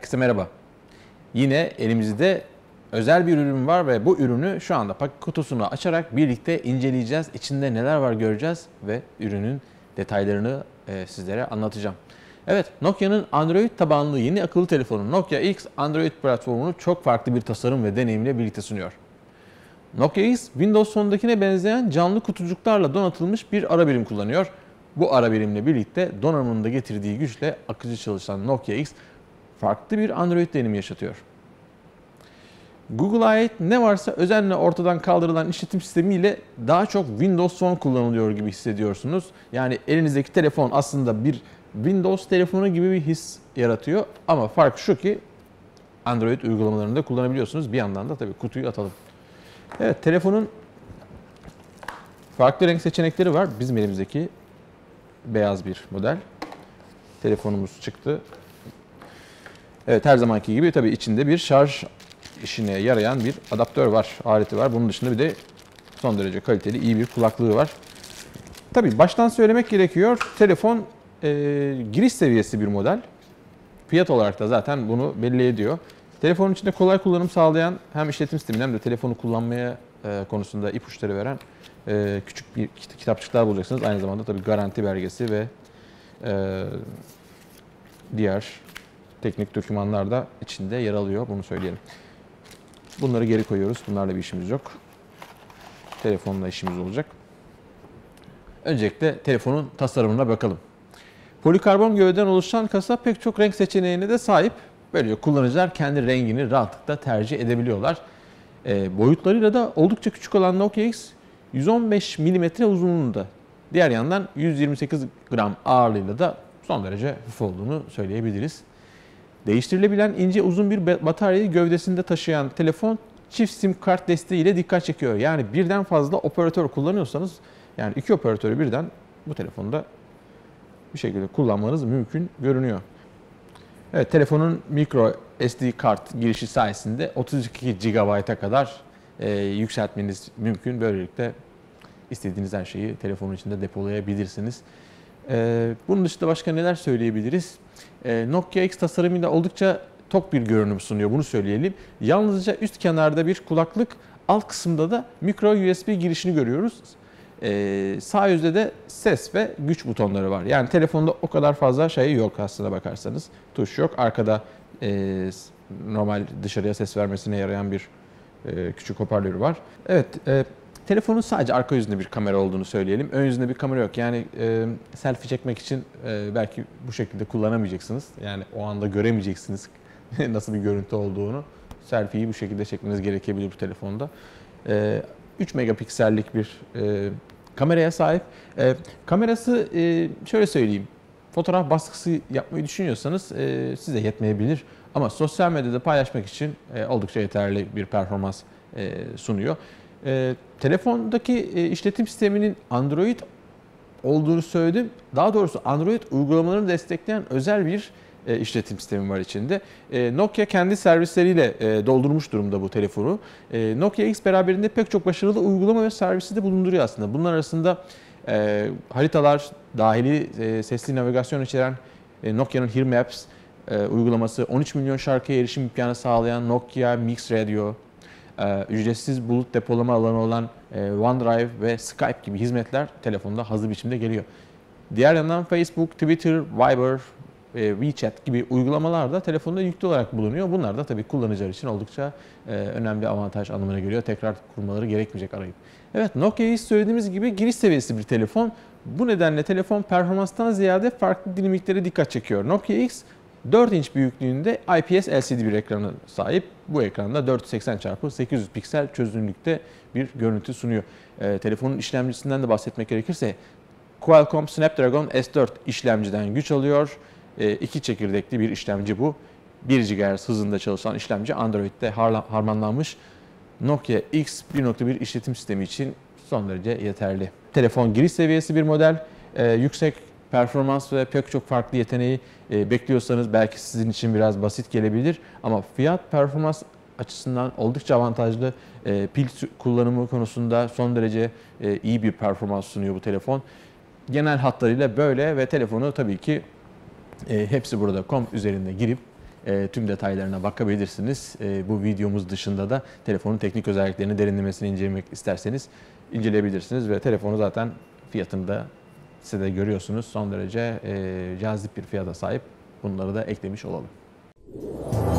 Herkese merhaba. Yine elimizde özel bir ürün var ve bu ürünü şu anda paket kutusunu açarak birlikte inceleyeceğiz. İçinde neler var göreceğiz ve ürünün detaylarını e, sizlere anlatacağım. Evet, Nokia'nın Android tabanlı yeni akıllı telefonu Nokia X Android platformunu çok farklı bir tasarım ve deneyimle birlikte sunuyor. Nokia X Windows Phone'dakine benzeyen canlı kutucuklarla donatılmış bir ara birim kullanıyor. Bu ara birimle birlikte donanımında getirdiği güçle akıcı çalışan Nokia X farklı bir Android deneyimi yaşatıyor. Google'a ait ne varsa özenle ortadan kaldırılan işletim sistemiyle daha çok Windows Phone kullanılıyor gibi hissediyorsunuz. Yani elinizdeki telefon aslında bir Windows telefonu gibi bir his yaratıyor ama fark şu ki Android uygulamalarını da kullanabiliyorsunuz. Bir yandan da tabii kutuyu atalım. Evet telefonun farklı renk seçenekleri var. Bizim elimizdeki beyaz bir model. Telefonumuz çıktı. Evet her zamanki gibi tabii içinde bir şarj işine yarayan bir adaptör var, aleti var. Bunun dışında bir de son derece kaliteli iyi bir kulaklığı var. Tabii baştan söylemek gerekiyor. Telefon e, giriş seviyesi bir model. Fiyat olarak da zaten bunu belli ediyor. Telefonun içinde kolay kullanım sağlayan hem işletim sistemi hem de telefonu kullanmaya e, konusunda ipuçları veren e, küçük bir kitapçıklar bulacaksınız. Aynı zamanda tabii garanti belgesi ve e, diğer teknik dokümanlar da içinde yer alıyor. Bunu söyleyelim. Bunları geri koyuyoruz. Bunlarla bir işimiz yok. Telefonla işimiz olacak. Öncelikle telefonun tasarımına bakalım. Polikarbon gövden oluşan kasa pek çok renk seçeneğine de sahip. Böylece kullanıcılar kendi rengini rahatlıkla tercih edebiliyorlar. E, boyutlarıyla da oldukça küçük olan Nokia X 115 mm uzunluğunda. Diğer yandan 128 gram ağırlığıyla da son derece hafif olduğunu söyleyebiliriz. Değiştirilebilen ince uzun bir bataryayı gövdesinde taşıyan telefon çift sim kart desteğiyle dikkat çekiyor. Yani birden fazla operatör kullanıyorsanız yani iki operatörü birden bu telefonda bir şekilde kullanmanız mümkün görünüyor. Evet telefonun mikro SD kart girişi sayesinde 32 GB'a kadar e, yükseltmeniz mümkün. Böylelikle istediğiniz her şeyi telefonun içinde depolayabilirsiniz. E, bunun dışında başka neler söyleyebiliriz? E, Nokia X tasarımıyla oldukça tok bir görünüm sunuyor bunu söyleyelim. Yalnızca üst kenarda bir kulaklık, alt kısımda da mikro USB girişini görüyoruz. Ee, sağ yüzde de ses ve güç butonları var. Yani telefonda o kadar fazla şey yok aslında bakarsanız. Tuş yok. Arkada e, normal dışarıya ses vermesine yarayan bir e, küçük hoparlörü var. Evet, e, Telefonun sadece arka yüzünde bir kamera olduğunu söyleyelim. Ön yüzünde bir kamera yok. Yani e, selfie çekmek için e, belki bu şekilde kullanamayacaksınız. Yani o anda göremeyeceksiniz nasıl bir görüntü olduğunu. Selfie'yi bu şekilde çekmeniz gerekebilir bu telefonda. E, 3 megapiksellik bir e, kameraya sahip. E, kamerası e, şöyle söyleyeyim. Fotoğraf baskısı yapmayı düşünüyorsanız e, size yetmeyebilir. Ama sosyal medyada paylaşmak için e, oldukça yeterli bir performans e, sunuyor. E, telefondaki e, işletim sisteminin Android olduğunu söyledim. Daha doğrusu Android uygulamalarını destekleyen özel bir e, işletim sistemi var içinde. E, Nokia kendi servisleriyle e, doldurmuş durumda bu telefonu. E, Nokia X beraberinde pek çok başarılı uygulama ve servisi de bulunduruyor aslında. Bunlar arasında e, haritalar, dahili e, sesli navigasyon içeren e, Nokia'nın Here Maps e, uygulaması, 13 milyon şarkıya erişim imkanı sağlayan Nokia Mix Radio, ee, ücretsiz bulut depolama alanı olan e, OneDrive ve Skype gibi hizmetler telefonda hızlı biçimde geliyor. Diğer yandan Facebook, Twitter, Viber, e, WeChat gibi uygulamalar da telefonda yüklü olarak bulunuyor. Bunlar da tabii kullanıcılar için oldukça e, önemli avantaj anlamına geliyor. Tekrar kurmaları gerekmeyecek arayıp. Evet Nokia'yı söylediğimiz gibi giriş seviyesi bir telefon. Bu nedenle telefon performanstan ziyade farklı dinamiklere dikkat çekiyor. Nokia X 4 inç büyüklüğünde IPS LCD bir ekranı sahip. Bu ekranda 480 x 800 piksel çözünürlükte bir görüntü sunuyor. E, telefonun işlemcisinden de bahsetmek gerekirse Qualcomm Snapdragon S4 işlemciden güç alıyor. E, iki çekirdekli bir işlemci bu. 1 GHz hızında çalışan işlemci Android'de harmanlanmış Nokia X 1.1 işletim sistemi için son derece yeterli. Telefon giriş seviyesi bir model, e, yüksek performans ve pek çok farklı yeteneği e, bekliyorsanız belki sizin için biraz basit gelebilir. Ama fiyat performans açısından oldukça avantajlı e, pil kullanımı konusunda son derece e, iyi bir performans sunuyor bu telefon. Genel hatlarıyla böyle ve telefonu tabii ki e, hepsi burada kom üzerinde girip e, tüm detaylarına bakabilirsiniz. E, bu videomuz dışında da telefonun teknik özelliklerini derinlemesine incelemek isterseniz inceleyebilirsiniz ve telefonu zaten fiyatında siz de görüyorsunuz son derece e, cazip bir fiyata sahip. Bunları da eklemiş olalım.